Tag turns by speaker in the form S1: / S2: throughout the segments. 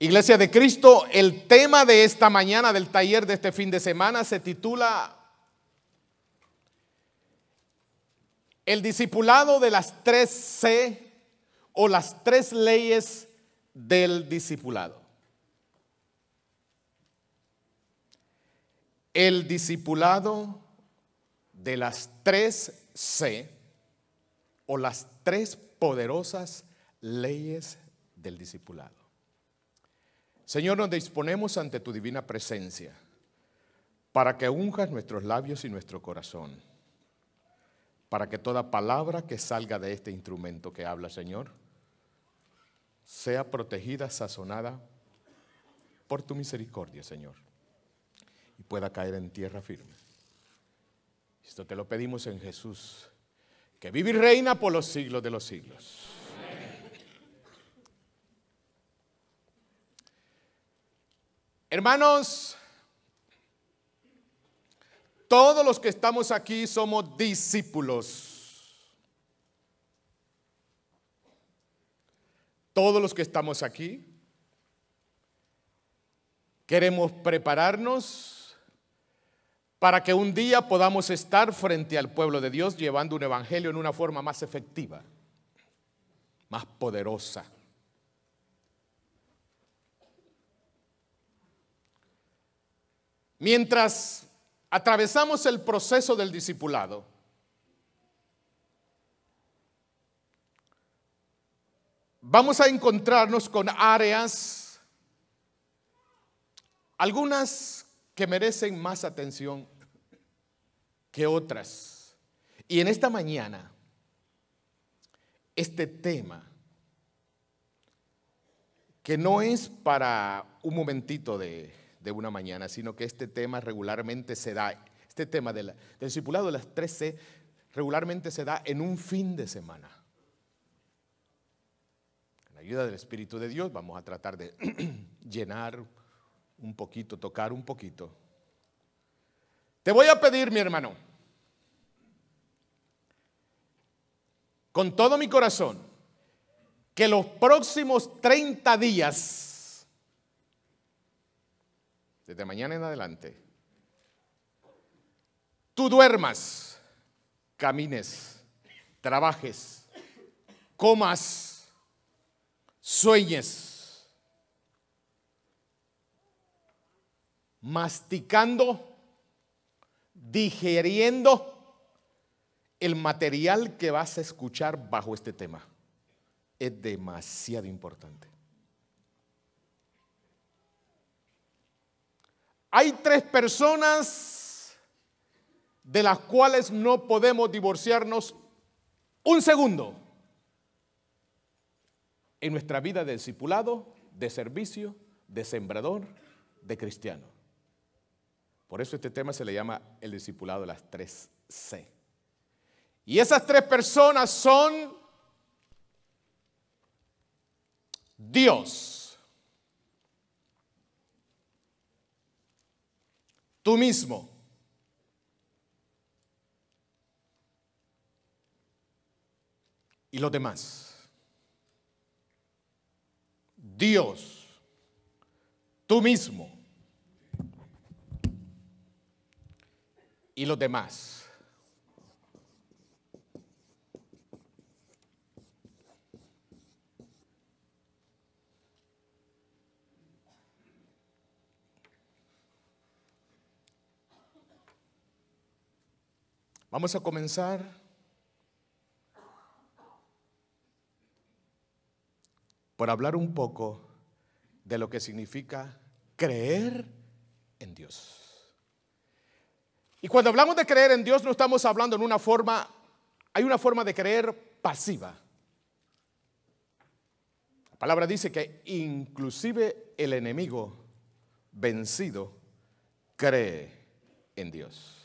S1: Iglesia de Cristo, el tema de esta mañana, del taller de este fin de semana, se titula El discipulado de las tres C o las tres leyes del discipulado. El discipulado de las tres C o las tres poderosas leyes del discipulado. Señor, nos disponemos ante tu divina presencia para que unjas nuestros labios y nuestro corazón, para que toda palabra que salga de este instrumento que habla, Señor, sea protegida, sazonada por tu misericordia, Señor, y pueda caer en tierra firme. Esto te lo pedimos en Jesús, que vive y reina por los siglos de los siglos. Hermanos, todos los que estamos aquí somos discípulos. Todos los que estamos aquí queremos prepararnos para que un día podamos estar frente al pueblo de Dios llevando un evangelio en una forma más efectiva, más poderosa. Mientras atravesamos el proceso del discipulado, vamos a encontrarnos con áreas, algunas que merecen más atención que otras. Y en esta mañana, este tema, que no es para un momentito de de una mañana, sino que este tema regularmente se da, este tema del discipulado de las 13 regularmente se da en un fin de semana. Con la ayuda del Espíritu de Dios vamos a tratar de llenar un poquito, tocar un poquito. Te voy a pedir, mi hermano, con todo mi corazón, que los próximos 30 días desde mañana en adelante, tú duermas, camines, trabajes, comas, sueñes, masticando, digiriendo el material que vas a escuchar bajo este tema. Es demasiado importante. Hay tres personas de las cuales no podemos divorciarnos un segundo en nuestra vida de discipulado, de servicio, de sembrador, de cristiano. Por eso este tema se le llama el discipulado de las tres C. Y esas tres personas son Dios. tú mismo. Y los demás. Dios, tú mismo. Y los demás. Vamos a comenzar. por hablar un poco de lo que significa creer en Dios. Y cuando hablamos de creer en Dios no estamos hablando en una forma, hay una forma de creer pasiva. La palabra dice que inclusive el enemigo vencido cree en Dios.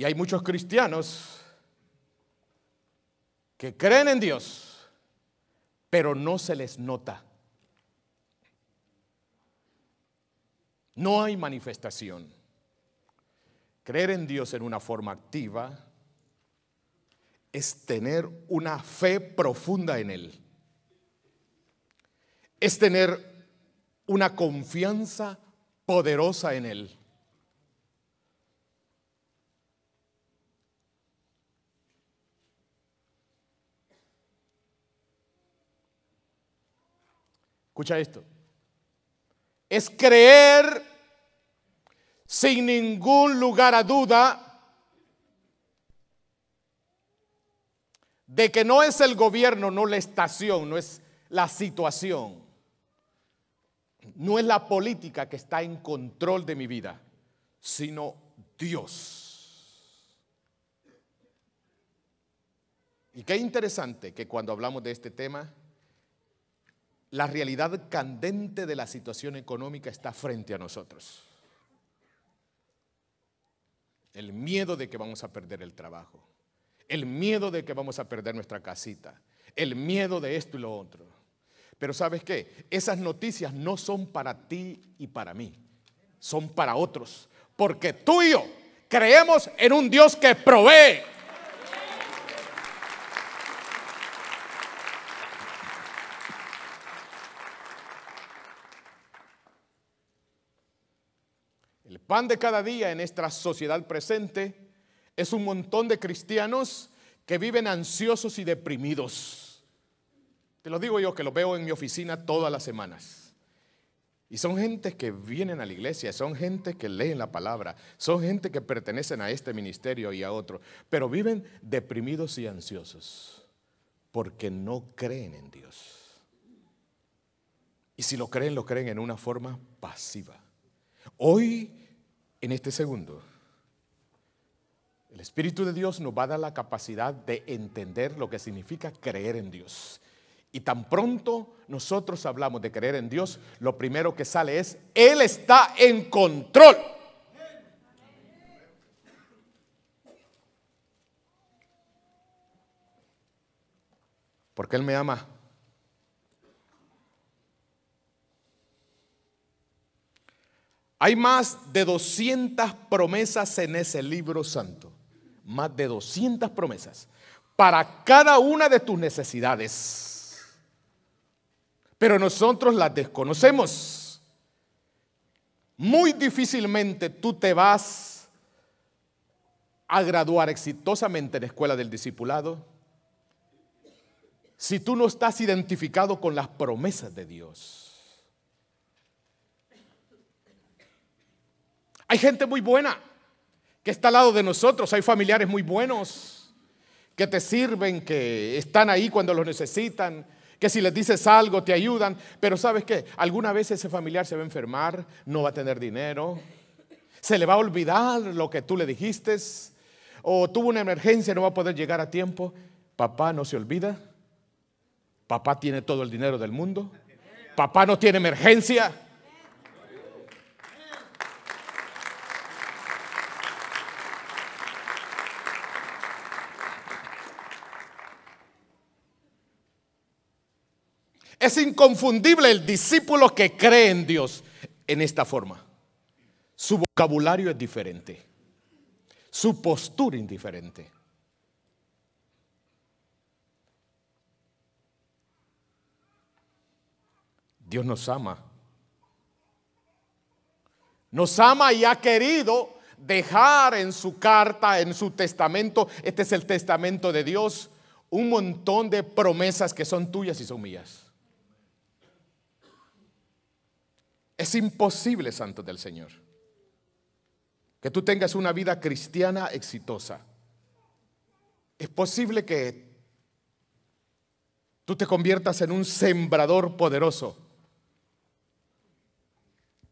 S1: Y hay muchos cristianos que creen en Dios, pero no se les nota. No hay manifestación. Creer en Dios en una forma activa es tener una fe profunda en Él. Es tener una confianza poderosa en Él. Escucha esto. Es creer sin ningún lugar a duda de que no es el gobierno, no la estación, no es la situación, no es la política que está en control de mi vida, sino Dios. Y qué interesante que cuando hablamos de este tema, la realidad candente de la situación económica está frente a nosotros. El miedo de que vamos a perder el trabajo, el miedo de que vamos a perder nuestra casita, el miedo de esto y lo otro. Pero sabes qué, esas noticias no son para ti y para mí, son para otros, porque tú y yo creemos en un Dios que provee. pan de cada día en nuestra sociedad presente es un montón de cristianos que viven ansiosos y deprimidos. Te lo digo yo que lo veo en mi oficina todas las semanas. Y son gente que vienen a la iglesia, son gente que leen la palabra, son gente que pertenecen a este ministerio y a otro, pero viven deprimidos y ansiosos porque no creen en Dios. Y si lo creen, lo creen en una forma pasiva. Hoy en este segundo. El Espíritu de Dios nos va a dar la capacidad de entender lo que significa creer en Dios. Y tan pronto nosotros hablamos de creer en Dios, lo primero que sale es, Él está en control. Porque Él me ama. Hay más de 200 promesas en ese libro santo. Más de 200 promesas para cada una de tus necesidades. Pero nosotros las desconocemos. Muy difícilmente tú te vas a graduar exitosamente en la escuela del discipulado si tú no estás identificado con las promesas de Dios. Hay gente muy buena que está al lado de nosotros, hay familiares muy buenos que te sirven, que están ahí cuando los necesitan, que si les dices algo te ayudan, pero sabes qué, alguna vez ese familiar se va a enfermar, no va a tener dinero, se le va a olvidar lo que tú le dijiste, o tuvo una emergencia, no va a poder llegar a tiempo. Papá no se olvida, papá tiene todo el dinero del mundo, papá no tiene emergencia. Es inconfundible el discípulo que cree en Dios en esta forma. Su vocabulario es diferente. Su postura indiferente. Dios nos ama. Nos ama y ha querido dejar en su carta, en su testamento, este es el testamento de Dios, un montón de promesas que son tuyas y son mías. Es imposible, santo del Señor, que tú tengas una vida cristiana exitosa. Es posible que tú te conviertas en un sembrador poderoso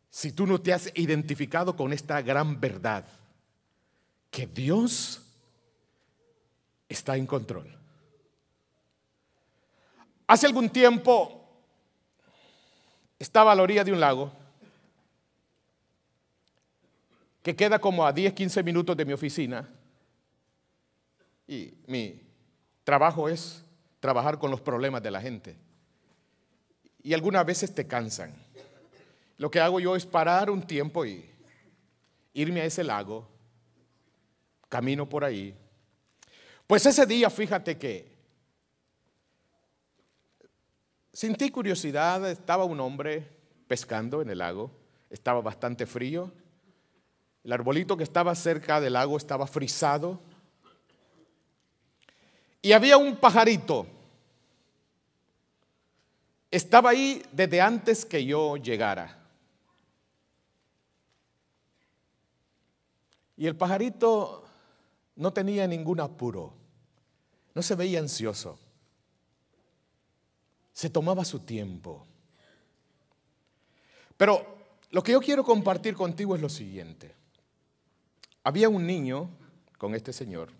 S1: si tú no te has identificado con esta gran verdad, que Dios está en control. Hace algún tiempo estaba a la orilla de un lago que queda como a 10, 15 minutos de mi oficina. Y mi trabajo es trabajar con los problemas de la gente. Y algunas veces te cansan. Lo que hago yo es parar un tiempo y irme a ese lago, camino por ahí. Pues ese día, fíjate que Sentí curiosidad, estaba un hombre pescando en el lago, estaba bastante frío, el arbolito que estaba cerca del lago estaba frisado y había un pajarito. Estaba ahí desde antes que yo llegara. Y el pajarito no tenía ningún apuro, no se veía ansioso se tomaba su tiempo. Pero lo que yo quiero compartir contigo es lo siguiente. Había un niño con este señor,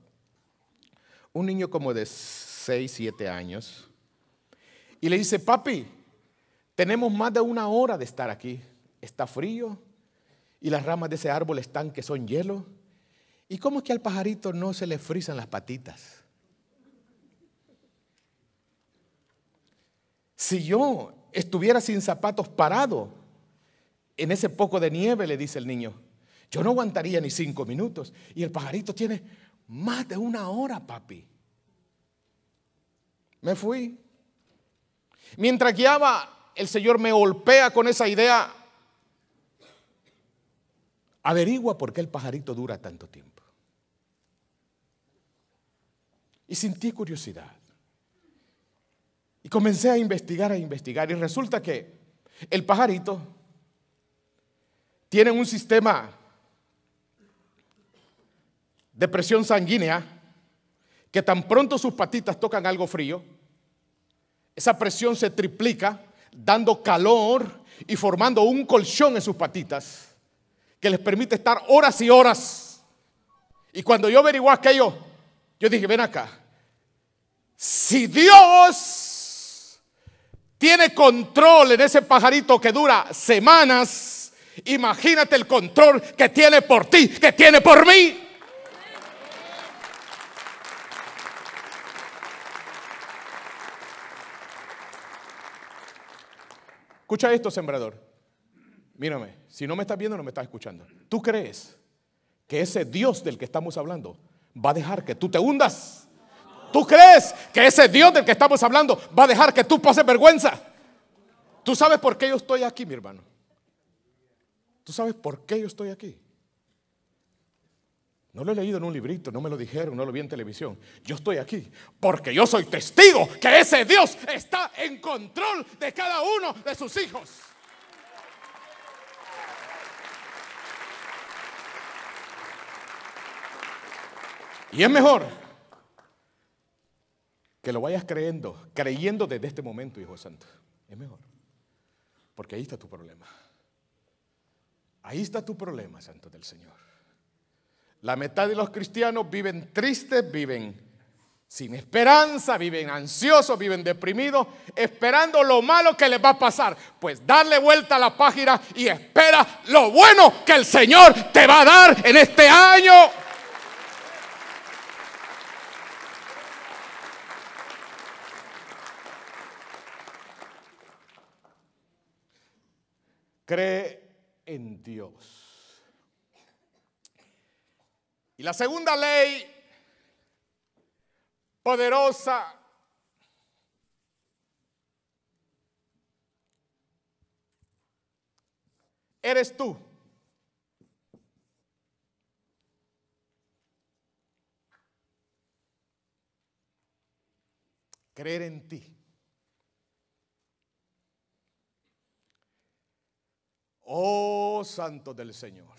S1: un niño como de 6, 7 años, y le dice, papi, tenemos más de una hora de estar aquí. Está frío y las ramas de ese árbol están que son hielo. ¿Y cómo es que al pajarito no se le frizan las patitas? Si yo estuviera sin zapatos parado en ese poco de nieve, le dice el niño, yo no aguantaría ni cinco minutos. Y el pajarito tiene más de una hora, papi. Me fui. Mientras guiaba, el Señor me golpea con esa idea. Averigua por qué el pajarito dura tanto tiempo. Y sentí curiosidad. Y comencé a investigar, a investigar. Y resulta que el pajarito tiene un sistema de presión sanguínea que tan pronto sus patitas tocan algo frío, esa presión se triplica dando calor y formando un colchón en sus patitas que les permite estar horas y horas. Y cuando yo averigué aquello, yo dije, ven acá, si Dios tiene control en ese pajarito que dura semanas, imagínate el control que tiene por ti, que tiene por mí. Escucha esto, sembrador. Mírame, si no me estás viendo, no me estás escuchando. ¿Tú crees que ese Dios del que estamos hablando va a dejar que tú te hundas? ¿Tú crees que ese Dios del que estamos hablando va a dejar que tú pases vergüenza? ¿Tú sabes por qué yo estoy aquí, mi hermano? ¿Tú sabes por qué yo estoy aquí? No lo he leído en un librito, no me lo dijeron, no lo vi en televisión. Yo estoy aquí porque yo soy testigo que ese Dios está en control de cada uno de sus hijos. Y es mejor que lo vayas creyendo, creyendo desde este momento, Hijo Santo. Es mejor. Porque ahí está tu problema. Ahí está tu problema, Santo del Señor. La mitad de los cristianos viven tristes, viven sin esperanza, viven ansiosos, viven deprimidos, esperando lo malo que les va a pasar. Pues darle vuelta a la página y espera lo bueno que el Señor te va a dar en este año. cree en Dios. Y la segunda ley poderosa eres tú. Creer en ti. Oh, santo del Señor.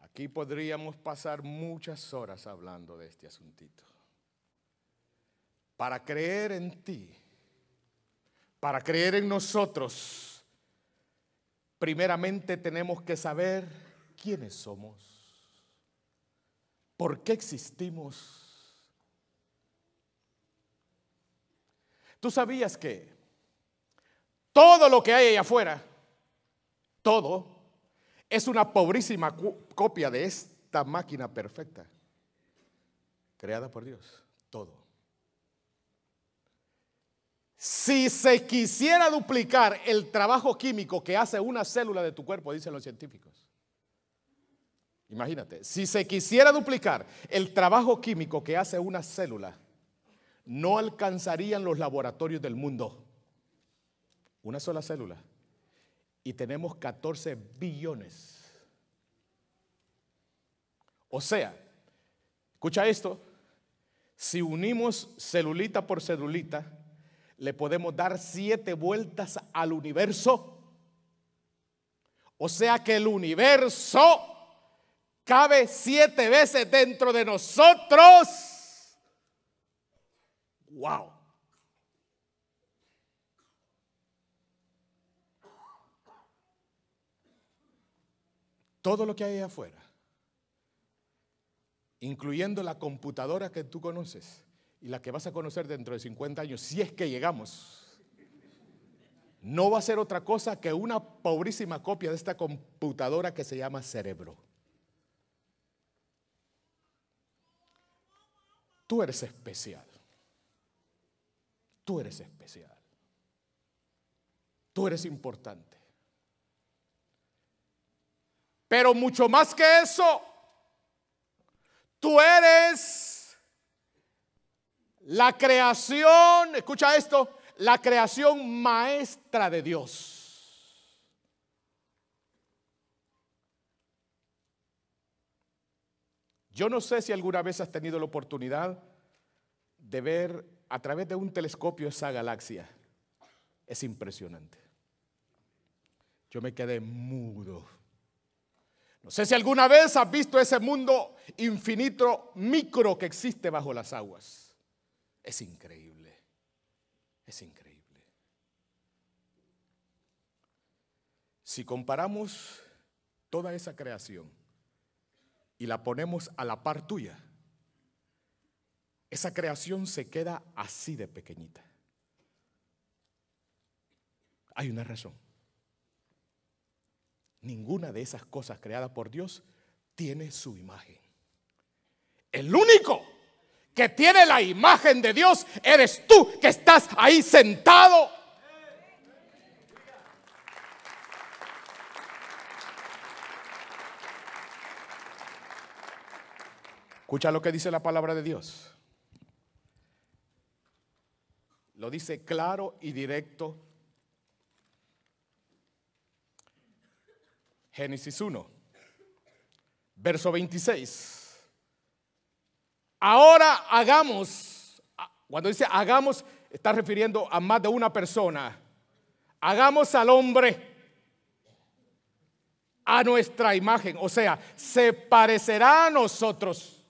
S1: Aquí podríamos pasar muchas horas hablando de este asuntito. Para creer en ti, para creer en nosotros, primeramente tenemos que saber quiénes somos, por qué existimos. ¿Tú sabías que todo lo que hay allá afuera, todo, es una pobrísima copia de esta máquina perfecta, creada por Dios, todo. Si se quisiera duplicar el trabajo químico que hace una célula de tu cuerpo, dicen los científicos, imagínate, si se quisiera duplicar el trabajo químico que hace una célula, no alcanzarían los laboratorios del mundo una sola célula, y tenemos 14 billones. O sea, escucha esto, si unimos celulita por celulita, le podemos dar siete vueltas al universo. O sea que el universo cabe siete veces dentro de nosotros. ¡Wow! todo lo que hay afuera, incluyendo la computadora que tú conoces y la que vas a conocer dentro de 50 años, si es que llegamos, no va a ser otra cosa que una pobrísima copia de esta computadora que se llama cerebro. Tú eres especial. Tú eres especial. Tú eres importante. Pero mucho más que eso, tú eres la creación, escucha esto, la creación maestra de Dios. Yo no sé si alguna vez has tenido la oportunidad de ver a través de un telescopio esa galaxia. Es impresionante. Yo me quedé mudo. No sé si alguna vez has visto ese mundo infinito micro que existe bajo las aguas. Es increíble, es increíble. Si comparamos toda esa creación y la ponemos a la par tuya, esa creación se queda así de pequeñita. Hay una razón. Ninguna de esas cosas creadas por Dios tiene su imagen. El único que tiene la imagen de Dios eres tú que estás ahí sentado. Escucha lo que dice la palabra de Dios. Lo dice claro y directo Génesis 1, verso 26. Ahora hagamos, ah, cuando dice hagamos, está refiriendo a más de una persona. Hagamos al hombre a nuestra imagen, o sea, se parecerá a nosotros.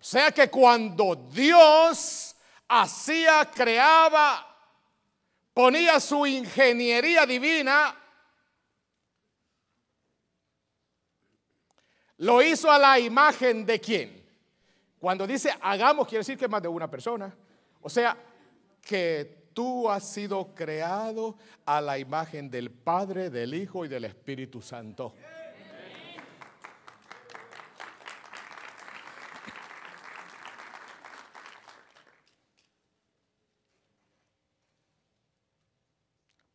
S1: O sea que cuando Dios hacía, creaba, ponía su ingeniería divina Lo hizo a la imagen de quién. Cuando dice hagamos, quiere decir que más de una persona. O sea, que tú has sido creado a la imagen del Padre, del Hijo y del Espíritu Santo.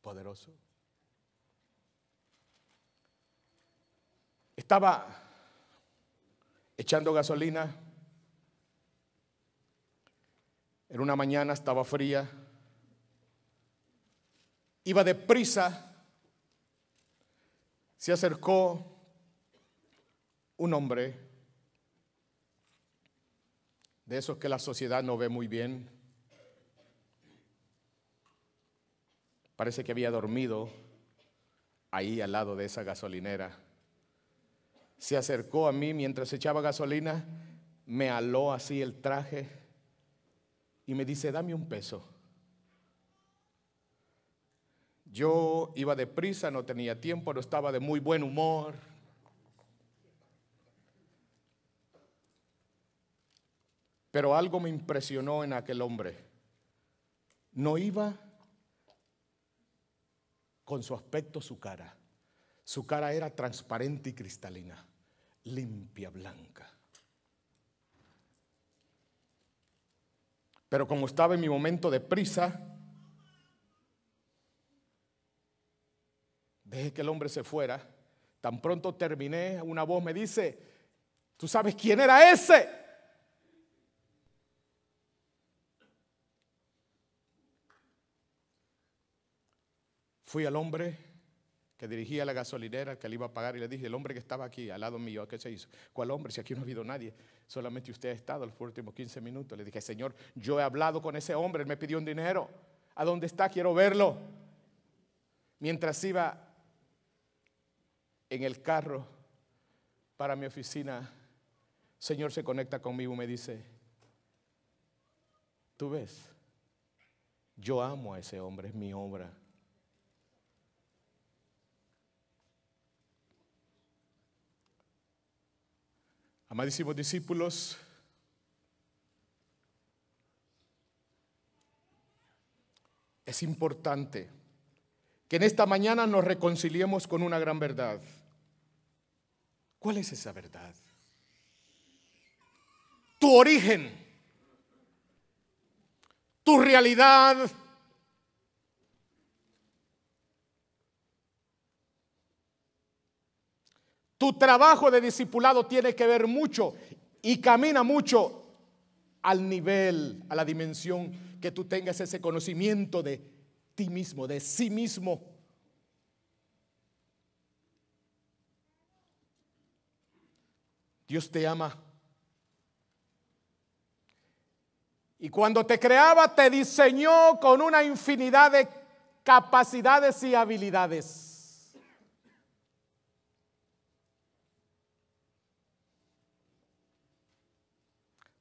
S1: Poderoso. Estaba echando gasolina. en una mañana, estaba fría. Iba deprisa. Se acercó un hombre de esos que la sociedad no ve muy bien. Parece que había dormido ahí al lado de esa gasolinera se acercó a mí mientras echaba gasolina, me aló así el traje y me dice, dame un peso. Yo iba deprisa, no tenía tiempo, no estaba de muy buen humor. Pero algo me impresionó en aquel hombre. No iba con su aspecto, su cara. Su cara era transparente y cristalina, limpia, blanca. Pero como estaba en mi momento de prisa, dejé que el hombre se fuera. Tan pronto terminé, una voz me dice, ¿tú sabes quién era ese? Fui al hombre, que dirigía la gasolinera, que le iba a pagar, y le dije, el hombre que estaba aquí, al lado mío, ¿qué se hizo? ¿Cuál hombre? Si aquí no ha habido nadie, solamente usted ha estado los últimos 15 minutos. Le dije, Señor, yo he hablado con ese hombre, él me pidió un dinero. ¿A dónde está? Quiero verlo. Mientras iba en el carro para mi oficina, Señor se conecta conmigo y me dice, tú ves, yo amo a ese hombre, es mi obra. Amadísimos discípulos, es importante que en esta mañana nos reconciliemos con una gran verdad. ¿Cuál es esa verdad? Tu origen, tu realidad, Tu trabajo de discipulado tiene que ver mucho y camina mucho al nivel, a la dimensión que tú tengas ese conocimiento de ti mismo, de sí mismo. Dios te ama. Y cuando te creaba, te diseñó con una infinidad de capacidades y habilidades.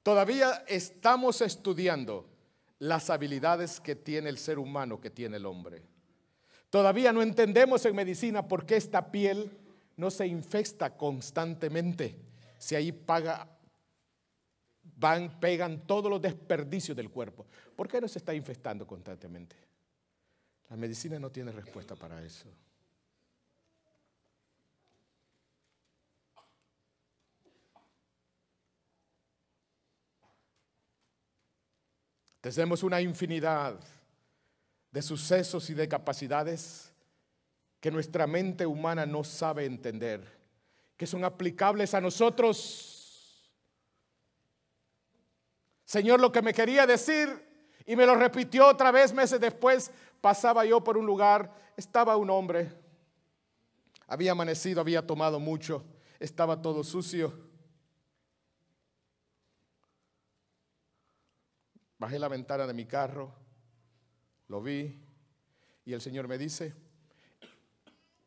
S1: Todavía estamos estudiando las habilidades que tiene el ser humano, que tiene el hombre. Todavía no entendemos en medicina por qué esta piel no se infecta constantemente. Si ahí paga, van, pegan todos los desperdicios del cuerpo. ¿Por qué no se está infectando constantemente? La medicina no tiene respuesta para eso. Tenemos una infinidad de sucesos y de capacidades que nuestra mente humana no sabe entender, que son aplicables a nosotros. Señor, lo que me quería decir, y me lo repitió otra vez meses después, pasaba yo por un lugar, estaba un hombre, había amanecido, había tomado mucho, estaba todo sucio. bajé la ventana de mi carro, lo vi y el Señor me dice,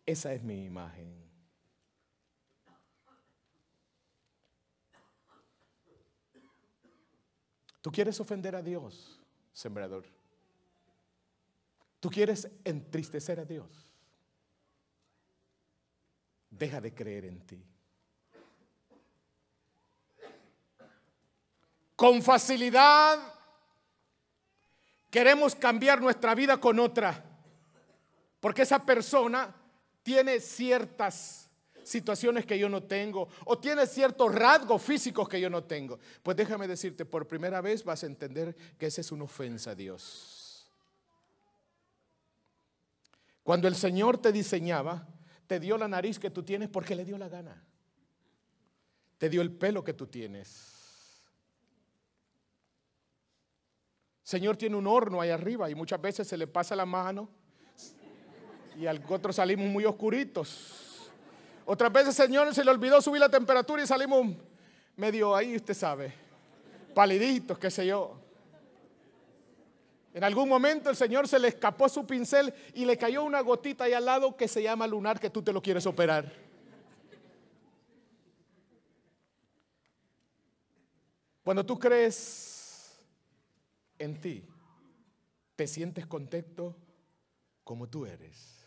S1: esa es mi imagen. Tú quieres ofender a Dios, sembrador. Tú quieres entristecer a Dios. Deja de creer en ti. Con facilidad queremos cambiar nuestra vida con otra. Porque esa persona tiene ciertas situaciones que yo no tengo o tiene ciertos rasgos físicos que yo no tengo. Pues déjame decirte, por primera vez vas a entender que esa es una ofensa a Dios. Cuando el Señor te diseñaba, te dio la nariz que tú tienes porque le dio la gana. Te dio el pelo que tú tienes Señor tiene un horno ahí arriba y muchas veces se le pasa la mano y al otro salimos muy oscuritos. Otras veces, Señor, se le olvidó subir la temperatura y salimos medio ahí, usted sabe, paliditos, qué sé yo. En algún momento el Señor se le escapó su pincel y le cayó una gotita ahí al lado que se llama lunar que tú te lo quieres operar. Cuando tú crees en ti, te sientes contento como tú eres,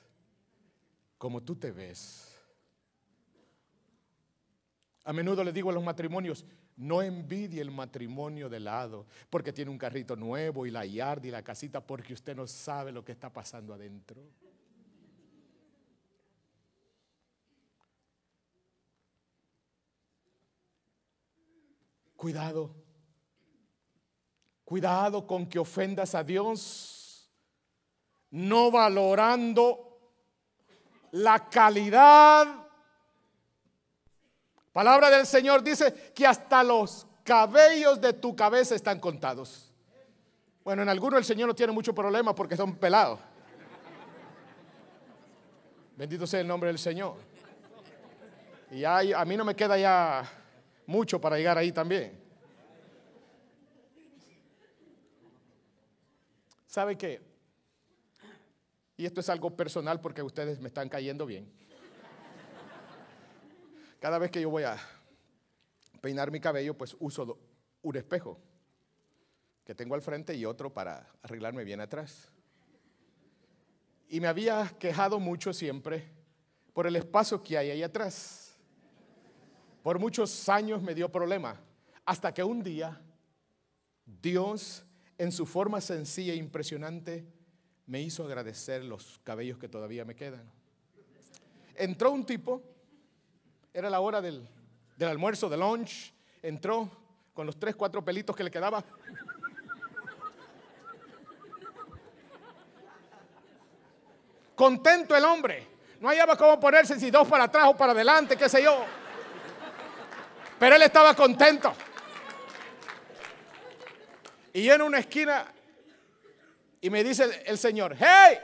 S1: como tú te ves. A menudo le digo a los matrimonios, no envidie el matrimonio de lado, porque tiene un carrito nuevo y la yarda y la casita, porque usted no sabe lo que está pasando adentro. Cuidado Cuidado con que ofendas a Dios, no valorando la calidad. Palabra del Señor dice que hasta los cabellos de tu cabeza están contados. Bueno, en algunos el Señor no tiene mucho problema porque son pelados. Bendito sea el nombre del Señor. Y a mí no me queda ya mucho para llegar ahí también. ¿Sabe qué? Y esto es algo personal porque ustedes me están cayendo bien. Cada vez que yo voy a peinar mi cabello, pues uso un espejo que tengo al frente y otro para arreglarme bien atrás. Y me había quejado mucho siempre por el espacio que hay ahí atrás. Por muchos años me dio problema, hasta que un día Dios en su forma sencilla e impresionante, me hizo agradecer los cabellos que todavía me quedan. Entró un tipo, era la hora del, almuerzo, del lunch, entró con los tres, cuatro pelitos que le quedaba. Contento el hombre. No hallaba cómo ponerse si dos para atrás o para adelante, qué sé yo. Pero él estaba contento. Y en una esquina y me dice el, Señor, ¡Hey!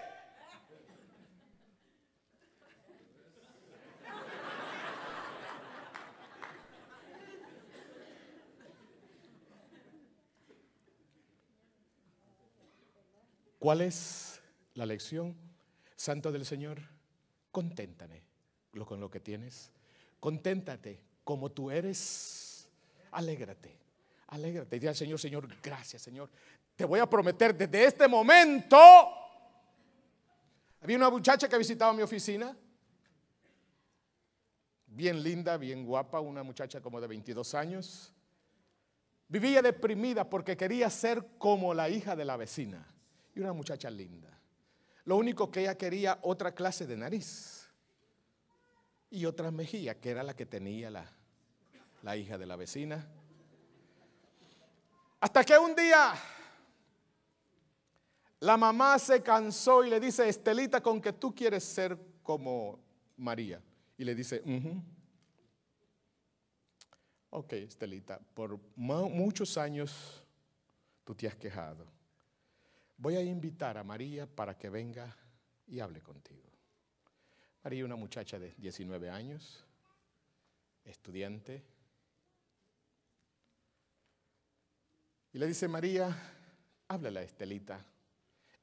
S1: ¿Cuál es la lección? Santo del Señor, conténtame con lo que tienes. Conténtate como tú eres. Alégrate. Alégrate. Dile al Señor, Señor, gracias, Señor. Te voy a prometer desde este momento. Había una muchacha que visitaba mi oficina. Bien linda, bien guapa, una muchacha como de 22 años. Vivía deprimida porque quería ser como la hija de la vecina. Y una muchacha linda. Lo único que ella quería otra clase de nariz. Y otra mejilla, que era la que tenía la hija de la vecina. Hasta que un día la mamá se cansó y le dice, Estelita, ¿con que tú quieres ser como María? Y le dice, ok, Estelita, por muchos años tú te has quejado. Voy a invitar a María para que venga y hable contigo. María, una muchacha de 19 años, estudiante, Y le dice María, a Estelita,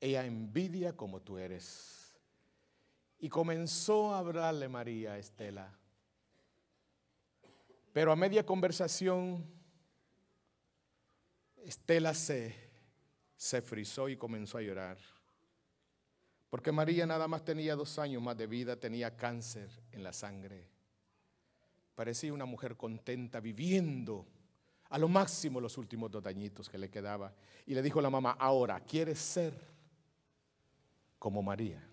S1: ella envidia como tú eres. Y comenzó a hablarle María a Estela. Pero a media conversación, Estela se, se frizó y comenzó a llorar. Porque María nada más tenía dos años más de vida, tenía cáncer en la sangre. Parecía una mujer contenta viviendo a lo máximo los últimos dos dañitos que le quedaba. Y le dijo la mamá, ahora, ¿quieres ser como María?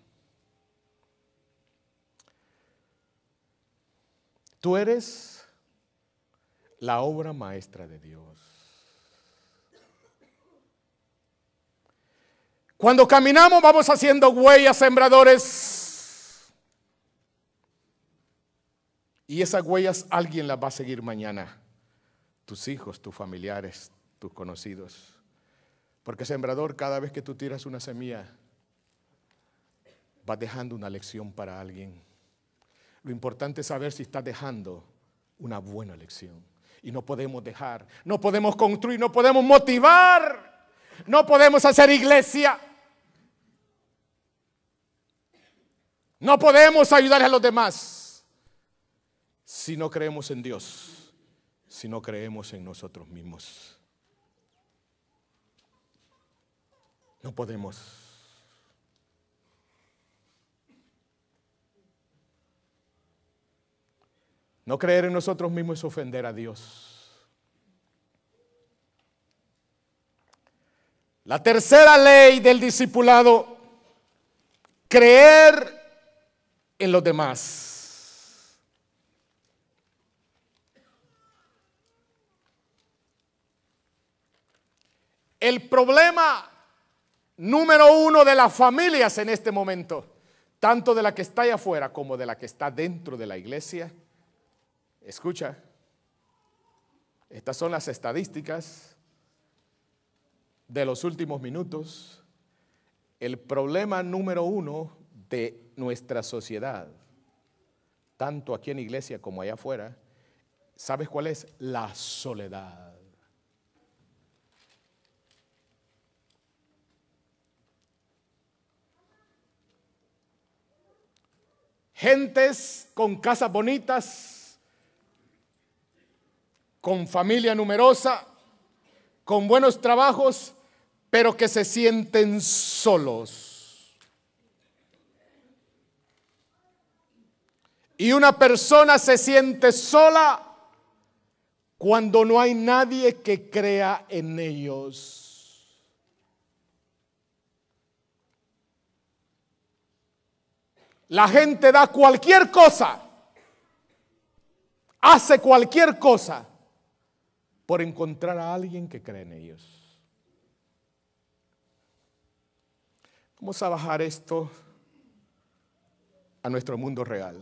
S1: Tú eres la obra maestra de Dios. Cuando caminamos vamos haciendo huellas sembradores. Y esas huellas alguien las va a seguir mañana tus hijos, tus familiares, tus conocidos. Porque sembrador, cada vez que tú tiras una semilla, vas dejando una lección para alguien. Lo importante es saber si estás dejando una buena lección. Y no podemos dejar, no podemos construir, no podemos motivar, no podemos hacer iglesia. No podemos ayudar a los demás si no creemos en Dios si no creemos en nosotros mismos. No podemos. No creer en nosotros mismos es ofender a Dios. La tercera ley del discipulado, creer en los demás. el problema número uno de las familias en este momento, tanto de la que está allá afuera como de la que está dentro de la iglesia. Escucha, estas son las estadísticas de los últimos minutos. El problema número uno de nuestra sociedad, tanto aquí en iglesia como allá afuera, ¿sabes cuál es? La soledad. gentes con casas bonitas, con familia numerosa, con buenos trabajos, pero que se sienten solos. Y una persona se siente sola cuando no hay nadie que crea en ellos. La gente da cualquier cosa, hace cualquier cosa por encontrar a alguien que cree en ellos. Vamos a bajar esto a nuestro mundo real.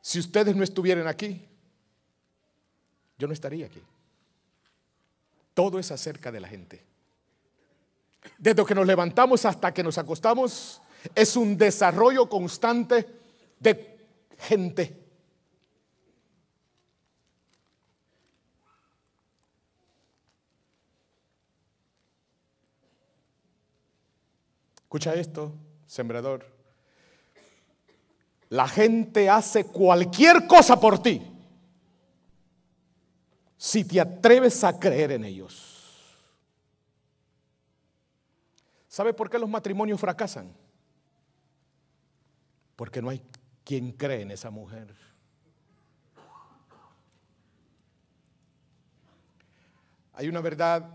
S1: Si ustedes no estuvieran aquí, yo no estaría aquí. Todo es acerca de la gente. Desde que nos levantamos hasta que nos acostamos, es un desarrollo constante de gente. Escucha esto, sembrador. La gente hace cualquier cosa por ti si te atreves a creer en ellos. ¿Sabe por qué los matrimonios fracasan? porque no hay quien cree en esa mujer. Hay una verdad,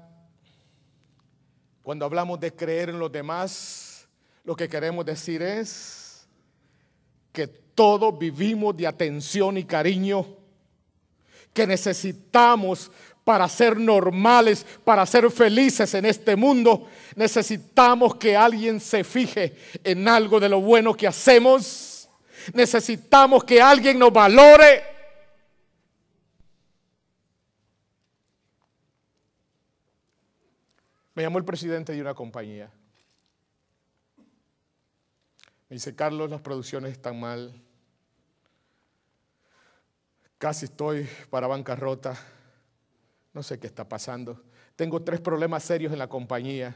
S1: cuando hablamos de creer en los demás, lo que queremos decir es que todos vivimos de atención y cariño, que necesitamos para ser normales, para ser felices en este mundo, necesitamos que alguien se fije en algo de lo bueno que hacemos. Necesitamos que alguien nos valore. Me llamó el presidente de una compañía. Me dice, Carlos, las producciones están mal. Casi estoy para bancarrota no sé qué está pasando. Tengo tres problemas serios en la compañía.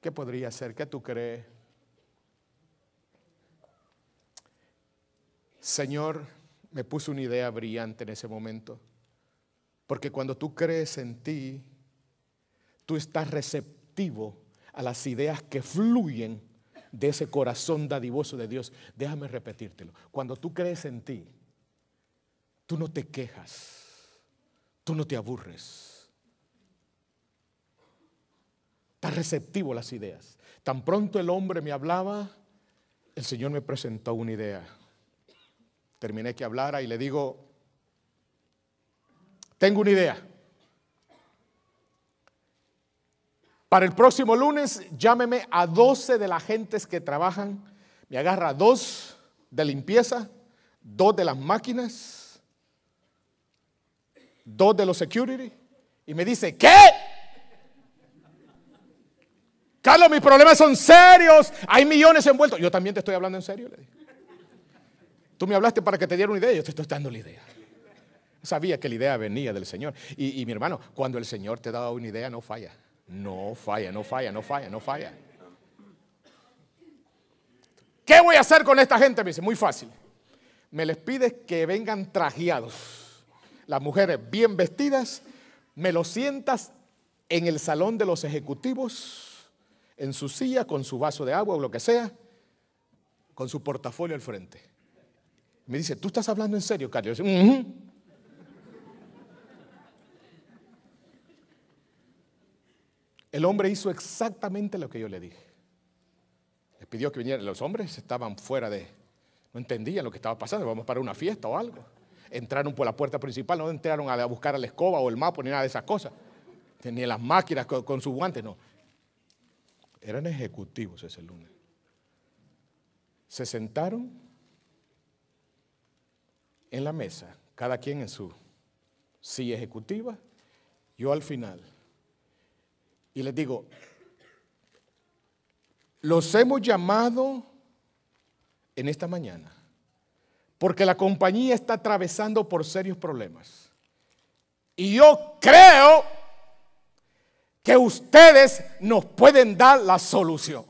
S1: ¿Qué podría ser? ¿Qué tú crees? Señor, me puso una idea brillante en ese momento. Porque cuando tú crees en ti, tú estás receptivo a las ideas que fluyen de ese corazón dadivoso de Dios. Déjame repetírtelo. Cuando tú crees en ti, tú no te quejas Tú no te aburres. Estás receptivo a las ideas. Tan pronto el hombre me hablaba, el Señor me presentó una idea. Terminé que hablara y le digo, tengo una idea. Para el próximo lunes, llámeme a 12 de las gentes que trabajan. Me agarra dos de limpieza, dos de las máquinas dos de los security y me dice, ¿qué? Carlos, mis problemas son serios, hay millones envueltos. Yo también te estoy hablando en serio, Tú me hablaste para que te diera una idea, yo te estoy dando la idea. Sabía que la idea venía del Señor. Y, y mi hermano, cuando el Señor te da una idea, no falla. No falla, no falla, no falla, no falla. ¿Qué voy a hacer con esta gente? Me dice, muy fácil. Me les pides que vengan trajeados las mujeres bien vestidas, me lo sientas en el salón de los ejecutivos, en su silla, con su vaso de agua o lo que sea, con su portafolio al frente. Me dice, ¿tú estás hablando en serio, Carlos? Yo El hombre hizo exactamente lo que yo le dije. Le pidió que vinieran. Los hombres estaban fuera de... No entendían lo que estaba pasando. Vamos para una fiesta o algo entraron por la puerta principal, no entraron a buscar a la escoba o el mapa ni nada de esas cosas, ni las máquinas con, sus guantes, no. Eran ejecutivos ese lunes. Se sentaron en la mesa, cada quien en su silla ejecutiva, yo al final. Y les digo, los hemos llamado en esta mañana porque la compañía está atravesando por serios problemas. Y yo creo que ustedes nos pueden dar la solución.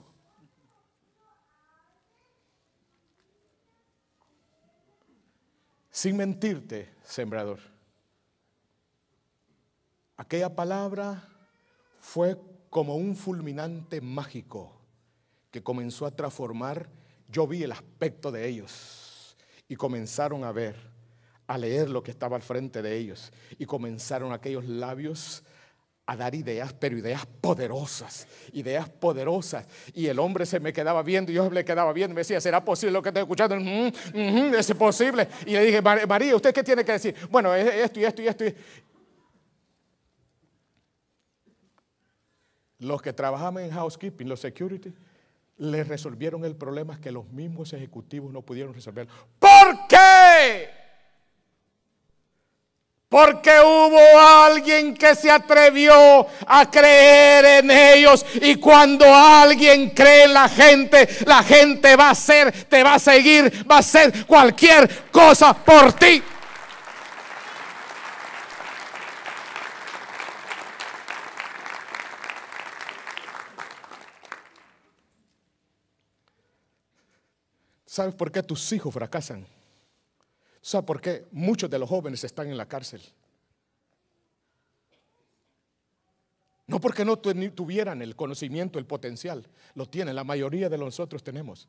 S1: Sin mentirte, sembrador. Aquella palabra fue como un fulminante mágico que comenzó a transformar, yo vi el aspecto de ellos y comenzaron a ver, a leer lo que estaba al frente de ellos. Y comenzaron aquellos labios a dar ideas, pero ideas poderosas, ideas poderosas. Y el hombre se me quedaba viendo, yo le quedaba viendo, me decía, ¿será posible lo que estoy escuchando? es posible. Y le dije, María, ¿usted qué tiene que decir? Bueno, esto y esto y esto. Y... Los que trabajaban en housekeeping, los security, le resolvieron el problema que los mismos ejecutivos no pudieron resolver. ¿Por qué? Porque hubo alguien que se atrevió a creer en ellos. Y cuando alguien cree en la gente, la gente va a ser, te va a seguir, va a ser cualquier cosa por ti. ¿Sabes por qué tus hijos fracasan? ¿Sabes por qué muchos de los jóvenes están en la cárcel? No porque no tuvieran el conocimiento, el potencial, lo tienen, la mayoría de nosotros tenemos.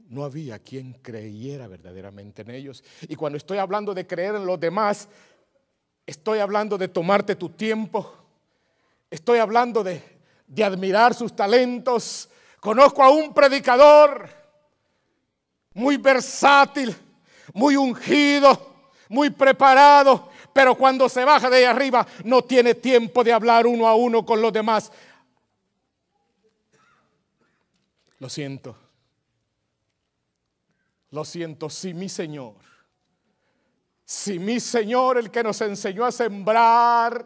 S1: No había quien creyera verdaderamente en ellos. Y cuando estoy hablando de creer en los demás, estoy hablando de tomarte tu tiempo, estoy hablando de, admirar sus talentos. Conozco a un predicador muy versátil, muy ungido, muy preparado, pero cuando se baja de ahí arriba no tiene tiempo de hablar uno a uno con los demás. Lo siento, lo siento, sí mi Señor, si sí, mi Señor el que nos enseñó a sembrar,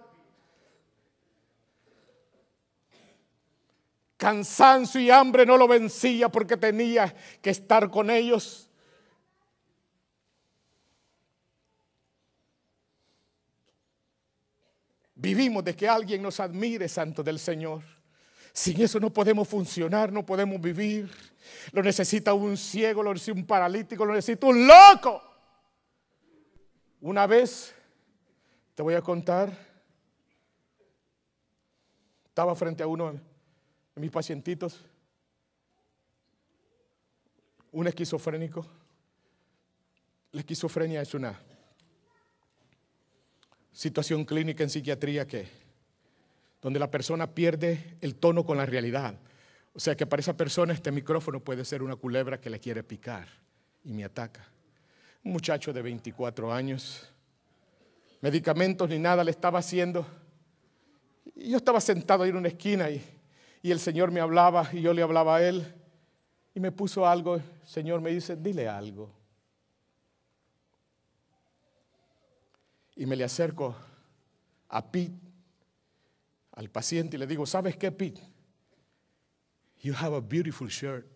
S1: Cansancio y hambre no lo vencía porque tenía que estar con ellos. Vivimos de que alguien nos admire, santo del Señor. Sin eso no podemos funcionar, no podemos vivir. Lo necesita un ciego, lo necesita un paralítico, lo necesita un loco. Una vez, te voy a contar, estaba frente a uno mis pacientitos, un esquizofrénico. La esquizofrenia es una situación clínica en psiquiatría que donde la persona pierde el tono con la realidad. O sea que para esa persona este micrófono puede ser una culebra que le quiere picar y me ataca. Un muchacho de 24 años, medicamentos ni nada le estaba haciendo. Y yo estaba sentado ahí en una esquina y y el Señor me hablaba y yo le hablaba a Él y me puso algo. Señor me dice, dile algo. Y me le acerco a Pete, al paciente, y le digo, ¿sabes qué, Pete? You have a beautiful shirt.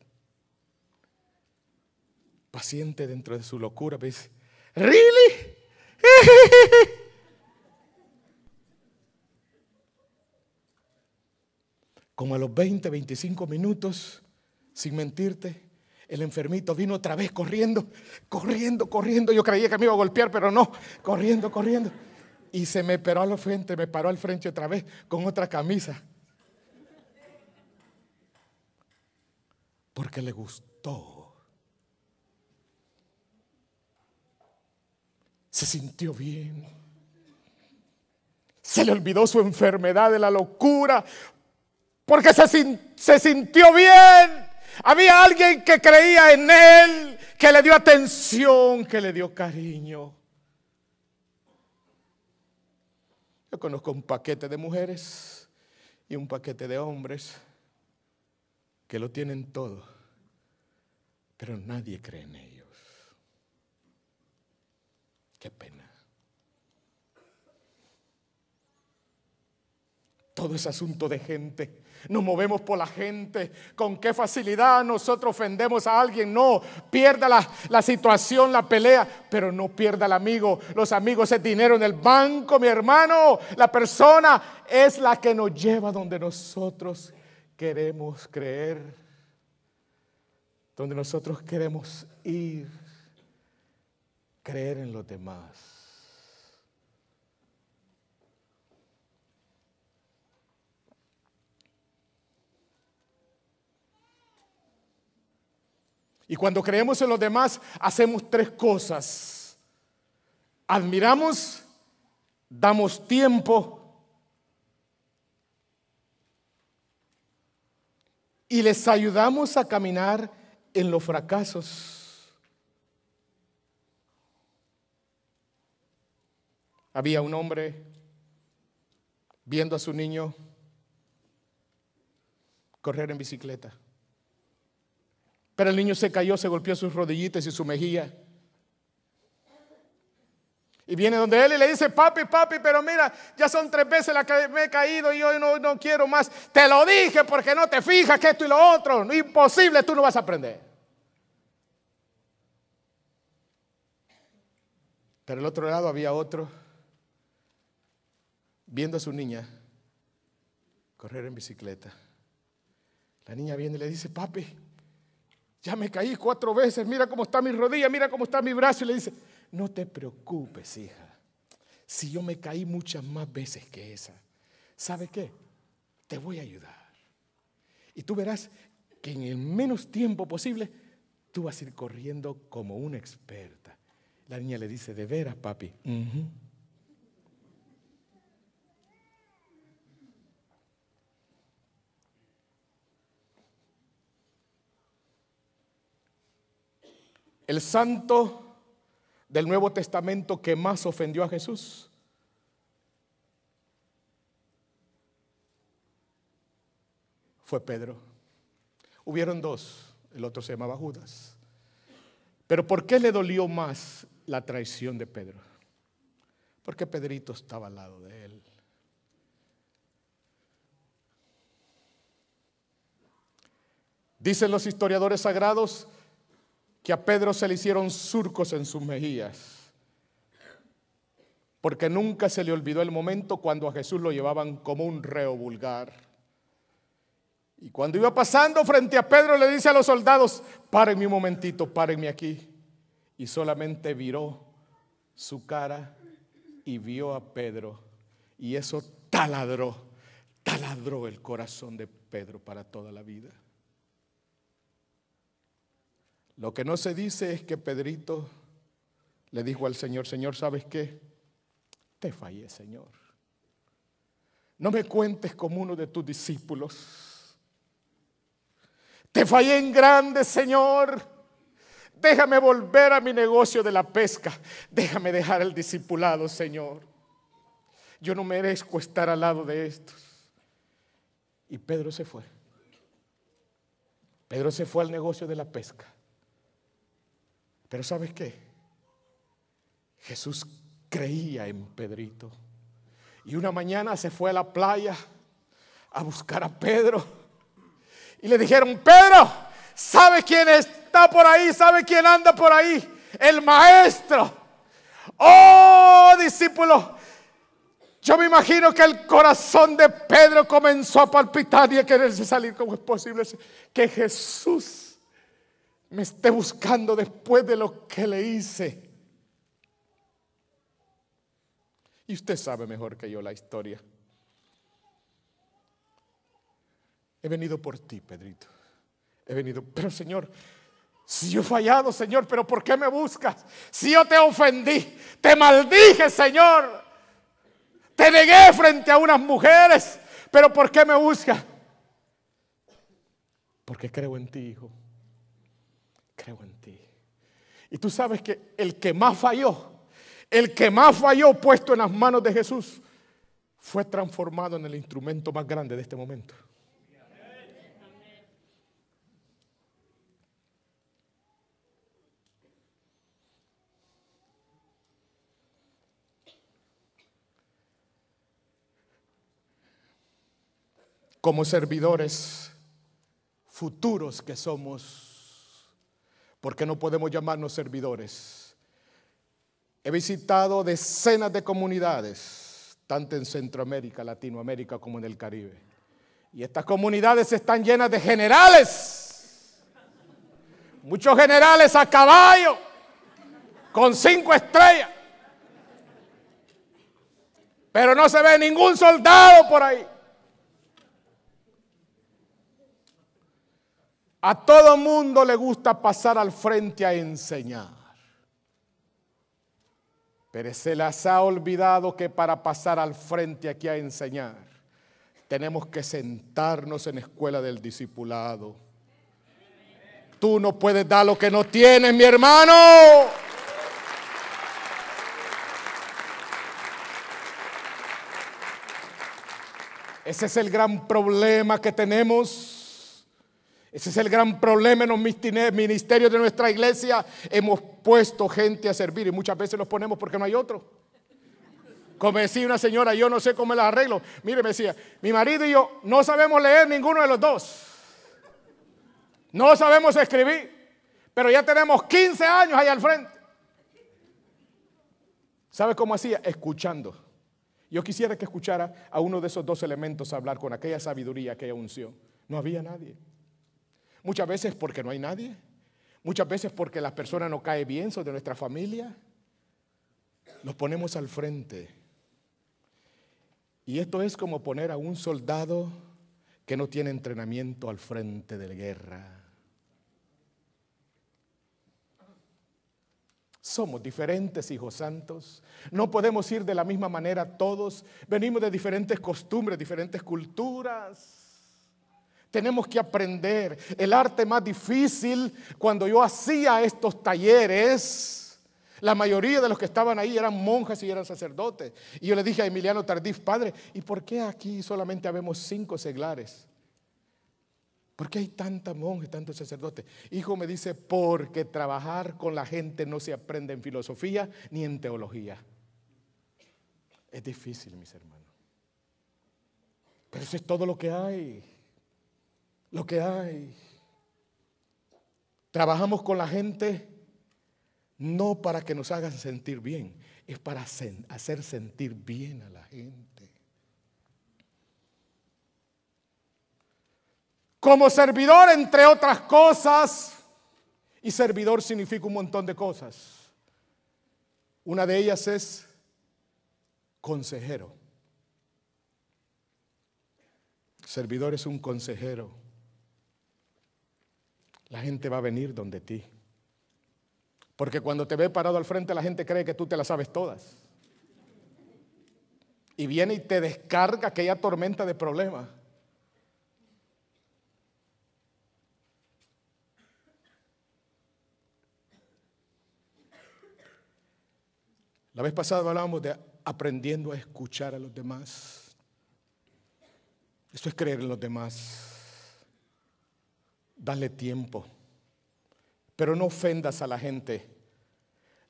S1: Paciente dentro de su locura, me dice, ¿really? Como a los 20, 25 minutos, sin mentirte, el enfermito vino otra vez corriendo, corriendo, corriendo. Yo creía que me iba a golpear, pero no, corriendo, corriendo. Y se me paró a la frente, me paró al frente otra vez con otra camisa. Porque le gustó. Se sintió bien. Se le olvidó su enfermedad de la locura porque se, sintió bien. Había alguien que creía en él, que le dio atención, que le dio cariño. Yo conozco un paquete de mujeres y un paquete de hombres que lo tienen todo, pero nadie cree en ellos. Qué pena. Todo es asunto de gente nos movemos por la gente, con qué facilidad nosotros ofendemos a alguien. No, pierda la, situación, la pelea, pero no pierda el amigo. Los amigos, es dinero en el banco, mi hermano, la persona es la que nos lleva donde nosotros queremos creer, donde nosotros queremos ir, creer en los demás. Y cuando creemos en los demás, hacemos tres cosas. Admiramos, damos tiempo y les ayudamos a caminar en los fracasos. Había un hombre viendo a su niño correr en bicicleta. Pero el niño se cayó, se golpeó sus rodillitas y su mejilla. Y viene donde él y le dice, papi, papi, pero mira, ya son tres veces las que me he caído y hoy no, no quiero más. Te lo dije porque no te fijas que esto y lo otro. Imposible, tú no vas a aprender. Pero al otro lado había otro viendo a su niña correr en bicicleta. La niña viene y le dice, papi, ya me caí cuatro veces, mira cómo está mi rodilla, mira cómo está mi brazo. Y le dice, no te preocupes, hija, si yo me caí muchas más veces que esa, ¿sabe qué? Te voy a ayudar. Y tú verás que en el menos tiempo posible, tú vas a ir corriendo como una experta. La niña le dice, de veras, papi. el santo del Nuevo Testamento que más ofendió a Jesús. Fue Pedro. Hubieron dos, el otro se llamaba Judas. Pero ¿por qué le dolió más la traición de Pedro? Porque Pedrito estaba al lado de él. Dicen los historiadores sagrados que a Pedro se le hicieron surcos en sus mejillas, porque nunca se le olvidó el momento cuando a Jesús lo llevaban como un reo vulgar. Y cuando iba pasando frente a Pedro le dice a los soldados, párenme un momentito, párenme aquí. Y solamente viró su cara y vio a Pedro. Y eso taladró, taladró el corazón de Pedro para toda la vida. Lo que no se dice es que Pedrito le dijo al Señor, Señor, ¿sabes qué? Te fallé, Señor. No me cuentes como uno de tus discípulos. Te fallé en grande, Señor. Déjame volver a mi negocio de la pesca. Déjame dejar el discipulado, Señor. Yo no merezco estar al lado de estos. Y Pedro se fue. Pedro se fue al negocio de la pesca. Pero ¿sabes qué? Jesús creía en Pedrito. Y una mañana se fue a la playa a buscar a Pedro. Y le dijeron, Pedro, ¿sabe quién está por ahí? ¿Sabe quién anda por ahí? El maestro. Oh, discípulo. Yo me imagino que el corazón de Pedro comenzó a palpitar y a quererse salir. ¿Cómo es posible que Jesús me esté buscando después de lo que le hice. Y usted sabe mejor que yo la historia. He venido por ti, Pedrito. He venido, pero Señor, si yo he fallado, Señor, pero ¿por qué me buscas? Si yo te ofendí, te maldije, Señor. Te negué frente a unas mujeres, pero ¿por qué me buscas? Porque creo en ti, hijo. Y tú sabes que el que más falló, el que más falló puesto en las manos de Jesús, fue transformado en el instrumento más grande de este momento. Como servidores futuros que somos ¿Por qué no podemos llamarnos servidores? He visitado decenas de comunidades, tanto en Centroamérica, Latinoamérica como en el Caribe. Y estas comunidades están llenas de generales. Muchos generales a caballo, con cinco estrellas. Pero no se ve ningún soldado por ahí. A todo mundo le gusta pasar al frente a enseñar. Pero se las ha olvidado que para pasar al frente aquí a enseñar, tenemos que sentarnos en escuela del discipulado. Tú no puedes dar lo que no tienes, mi hermano. Ese es el gran problema que tenemos ese es el gran problema en los ministerios de nuestra iglesia. Hemos puesto gente a servir y muchas veces los ponemos porque no hay otro. Como decía una señora, yo no sé cómo la arreglo. Mire, me decía, mi marido y yo no sabemos leer ninguno de los dos. No sabemos escribir, pero ya tenemos 15 años ahí al frente. ¿Sabe cómo hacía? Escuchando. Yo quisiera que escuchara a uno de esos dos elementos hablar con aquella sabiduría, aquella unción. No había nadie. Muchas veces porque no hay nadie. Muchas veces porque las personas no cae bien, sobre de nuestra familia. Nos ponemos al frente. Y esto es como poner a un soldado que no tiene entrenamiento al frente de la guerra. Somos diferentes, hijos santos. No podemos ir de la misma manera todos. Venimos de diferentes costumbres, diferentes culturas. Tenemos que aprender. El arte más difícil, cuando yo hacía estos talleres, la mayoría de los que estaban ahí eran monjas y eran sacerdotes. Y yo le dije a Emiliano Tardif, padre, ¿y por qué aquí solamente habemos cinco seglares? ¿Por qué hay tanta monja y tantos sacerdotes? Hijo me dice, porque trabajar con la gente no se aprende en filosofía ni en teología. Es difícil, mis hermanos. Pero eso es todo lo que hay lo que hay. Trabajamos con la gente no para que nos hagan sentir bien, es para hacer sentir bien a la gente. Como servidor, entre otras cosas, y servidor significa un montón de cosas. Una de ellas es consejero. Servidor es un consejero la gente va a venir donde ti. Porque cuando te ve parado al frente, la gente cree que tú te la sabes todas. Y viene y te descarga aquella tormenta de problemas. La vez pasada hablábamos de aprendiendo a escuchar a los demás. Eso es creer en los demás. Dale tiempo. Pero no ofendas a la gente.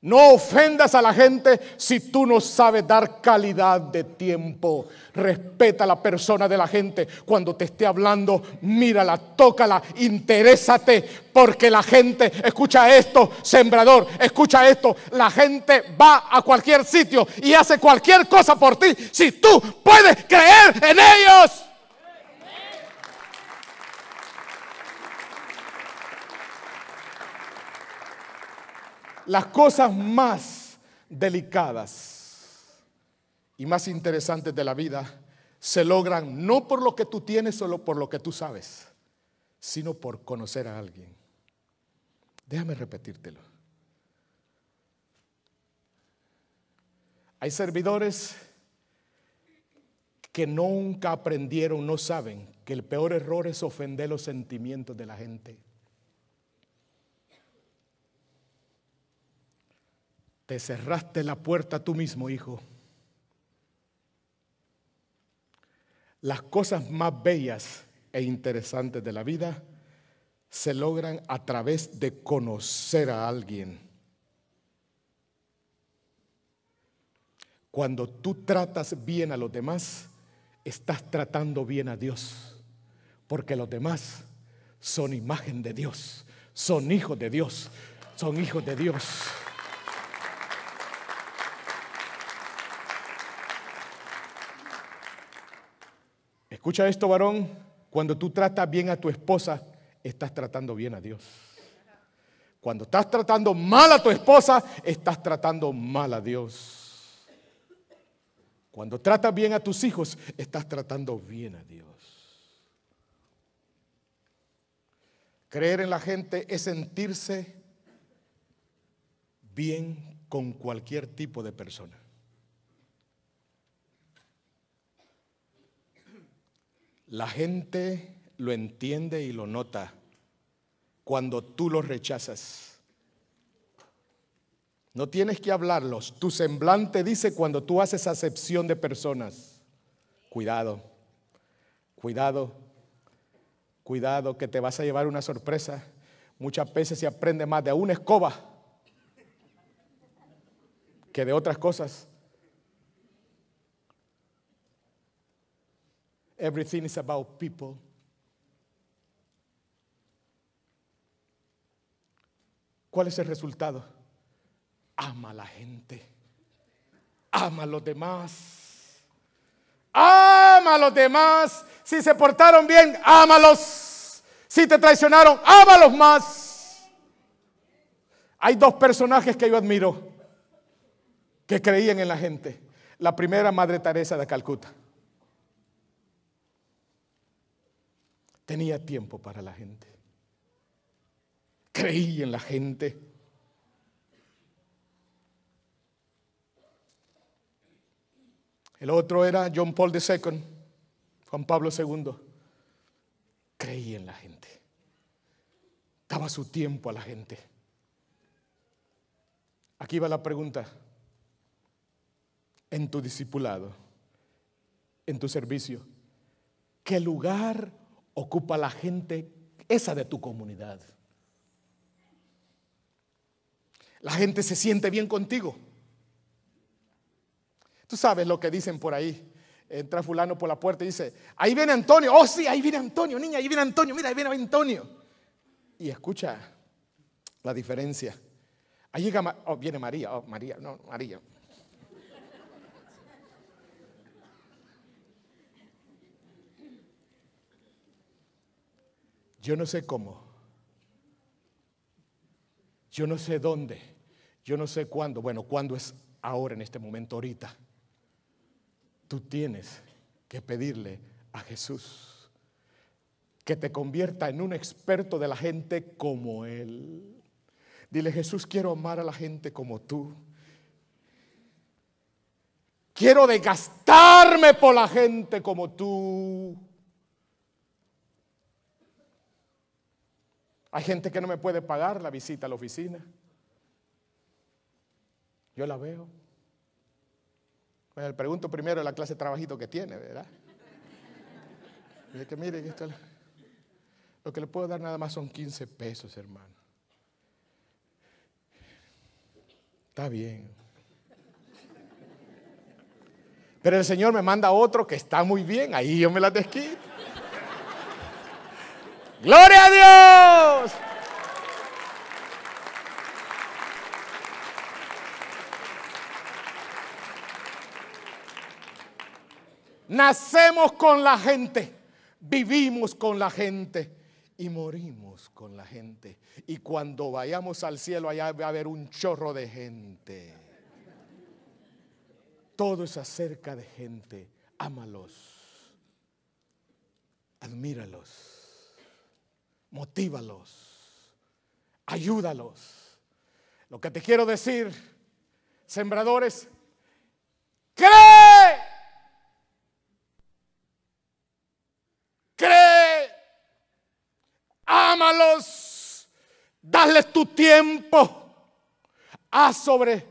S1: No ofendas a la gente si tú no sabes dar calidad de tiempo. Respeta a la persona de la gente. Cuando te esté hablando, mírala, tócala, interésate, porque la gente, escucha esto, sembrador, escucha esto, la gente va a cualquier sitio y hace cualquier cosa por ti si tú puedes creer en ellos. las cosas más delicadas y más interesantes de la vida se logran no por lo que tú tienes o por lo que tú sabes, sino por conocer a alguien. Déjame repetírtelo. Hay servidores que nunca aprendieron, no saben que el peor error es ofender los sentimientos de la gente. Te cerraste la puerta tú mismo, hijo. Las cosas más bellas e interesantes de la vida se logran a través de conocer a alguien. Cuando tú tratas bien a los demás, estás tratando bien a Dios, porque los demás son imagen de Dios, son hijos de Dios, son hijos de Dios. Escucha esto, varón. Cuando tú tratas bien a tu esposa, estás tratando bien a Dios. Cuando estás tratando mal a tu esposa, estás tratando mal a Dios. Cuando tratas bien a tus hijos, estás tratando bien a Dios. Creer en la gente es sentirse bien con cualquier tipo de persona. La gente lo entiende y lo nota cuando tú lo rechazas. No tienes que hablarlos. Tu semblante dice cuando tú haces acepción de personas. Cuidado, cuidado, cuidado que te vas a llevar una sorpresa. Muchas veces se aprende más de una escoba que de otras cosas. Everything is about people. ¿Cuál es el resultado? Ama a la gente. Ama a los demás. Ama a los demás. Si se portaron bien, ámalos. Si te traicionaron, ámalos más. Hay dos personajes que yo admiro que creían en la gente. La primera, Madre Teresa de Calcuta. Tenía tiempo para la gente. Creí en la gente. El otro era John Paul II, Juan Pablo II. Creí en la gente. Daba su tiempo a la gente. Aquí va la pregunta. En tu discipulado, en tu servicio, ¿qué lugar ocupa la gente esa de tu comunidad. La gente se siente bien contigo. Tú sabes lo que dicen por ahí. Entra fulano por la puerta y dice, ahí viene Antonio. Oh, sí, ahí viene Antonio, niña, ahí viene Antonio, mira, ahí viene Antonio. Y escucha la diferencia. Ahí llega, oh, viene María, oh, María, no, María, Yo no sé cómo. Yo no sé dónde. Yo no sé cuándo. Bueno, cuándo es ahora, en este momento, ahorita. Tú tienes que pedirle a Jesús que te convierta en un experto de la gente como Él. Dile, Jesús, quiero amar a la gente como tú. Quiero desgastarme por la gente como tú. Hay gente que no me puede pagar la visita a la oficina. Yo la veo. Bueno, le pregunto primero la clase de trabajito que tiene, ¿verdad? que mire, lo que le puedo dar nada más son 15 pesos, hermano. Está bien. Pero el Señor me manda otro que está muy bien, ahí yo me la desquito. Gloria a Dios. Nacemos con la gente, vivimos con la gente y morimos con la gente. Y cuando vayamos al cielo allá va a haber un chorro de gente. Todo es acerca de gente. Ámalos. Admíralos motívalos, ayúdalos. Lo que te quiero decir, sembradores, cree, cree, ámalos, dales tu tiempo, haz sobre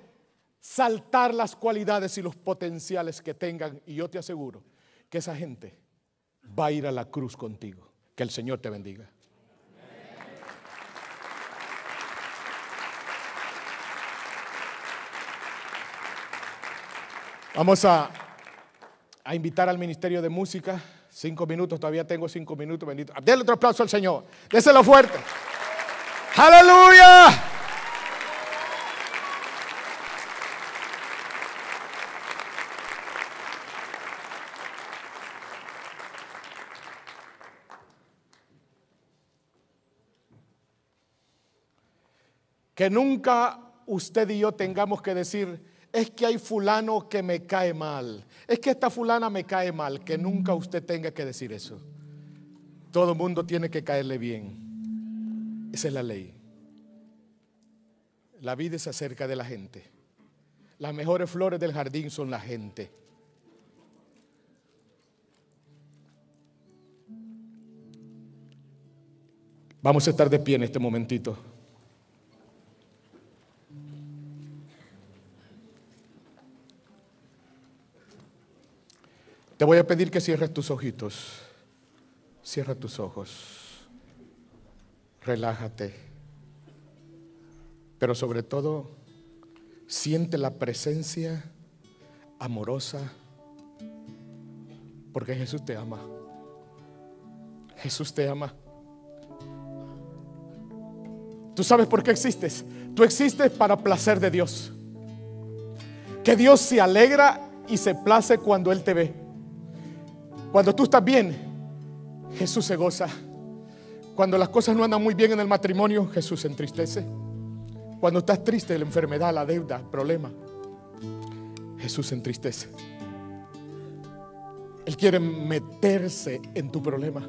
S1: saltar las cualidades y los potenciales que tengan y yo te aseguro que esa gente va a ir a la cruz contigo. Que el Señor te bendiga. Vamos a, invitar al Ministerio de Música. Cinco minutos, todavía tengo cinco minutos, bendito. Denle otro aplauso al Señor. Déselo fuerte. Aleluya. Que nunca usted y yo tengamos que decir, es que hay fulano que me cae mal, es que esta fulana me cae mal, que nunca usted tenga que decir eso. Todo mundo tiene que caerle bien. Esa es la ley. La vida es acerca de la gente. Las mejores flores del jardín son la gente. Vamos a estar de pie en este momentito. voy a pedir que cierres tus ojitos. Cierra tus ojos. Relájate. Pero sobre todo, siente la presencia amorosa. Porque Jesús te ama. Jesús te ama. Tú sabes por qué existes. Tú existes para placer de Dios. Que Dios se alegra y se place cuando Él te ve. Cuando tú estás bien, Jesús se goza. Cuando las cosas no andan muy bien en el matrimonio, Jesús se entristece. Cuando estás triste, la enfermedad, la deuda, el problema, Jesús se entristece. Él quiere meterse en tu problema.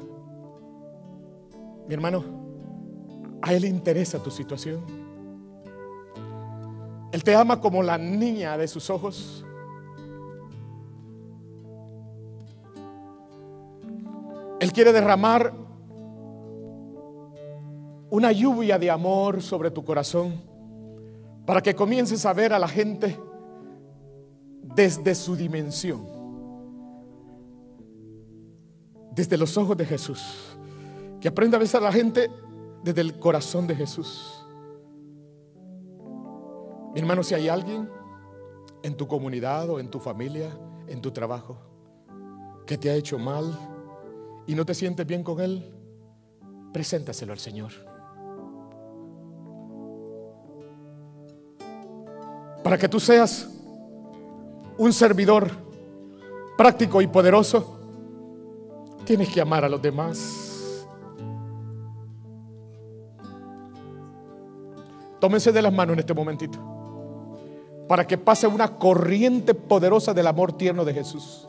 S1: Mi hermano, a Él le interesa tu situación. Él te ama como la niña de sus ojos. Él quiere derramar una lluvia de amor sobre tu corazón para que comiences a ver a la gente desde su dimensión, desde los ojos de Jesús, que aprenda a besar a la gente desde el corazón de Jesús. Mi hermano, si hay alguien en tu comunidad o en tu familia, en tu trabajo, que te ha hecho mal, y no te sientes bien con Él, preséntaselo al Señor. Para que tú seas un servidor práctico y poderoso, tienes que amar a los demás. Tómense de las manos en este momentito para que pase una corriente poderosa del amor tierno de Jesús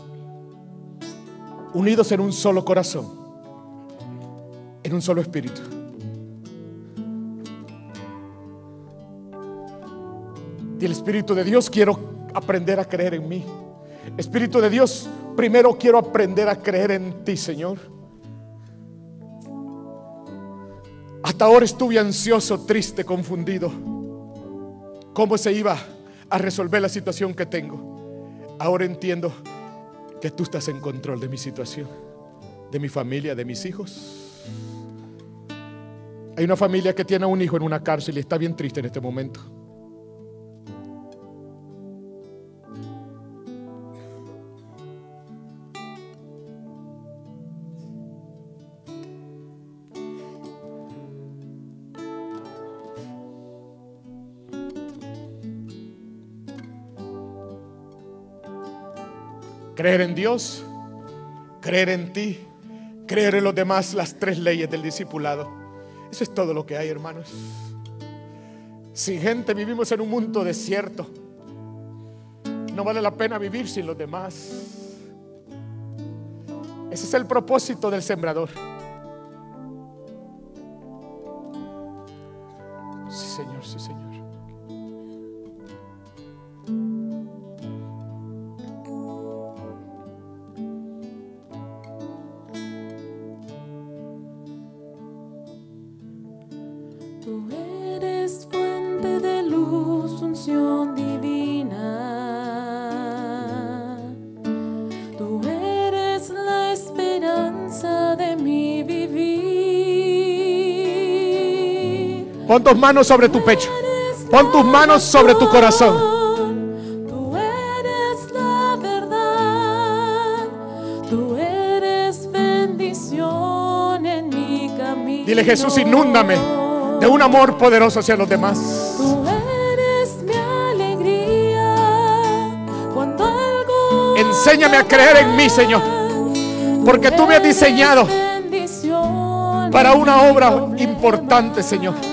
S1: unidos en un solo corazón, en un solo espíritu. Y el Espíritu de Dios quiero aprender a creer en mí. Espíritu de Dios, primero quiero aprender a creer en ti, Señor. Hasta ahora estuve ansioso, triste, confundido. ¿Cómo se iba a resolver la situación que tengo? Ahora entiendo que tú estás en control de mi situación, de mi familia, de mis hijos. Hay una familia que tiene a un hijo en una cárcel y está bien triste en este momento. Creer en Dios, creer en ti, creer en los demás, las tres leyes del discipulado. Eso es todo lo que hay, hermanos. Sin gente vivimos en un mundo desierto. No vale la pena vivir sin los demás. Ese es el propósito del sembrador. tus manos sobre tu pecho. Pon tus manos sobre tu corazón. Dile Jesús, inúndame de un amor poderoso hacia los demás.
S2: Tú eres mi alegría cuando
S1: Enséñame a creer en mí, Señor, porque tú me has diseñado para una obra importante, Señor.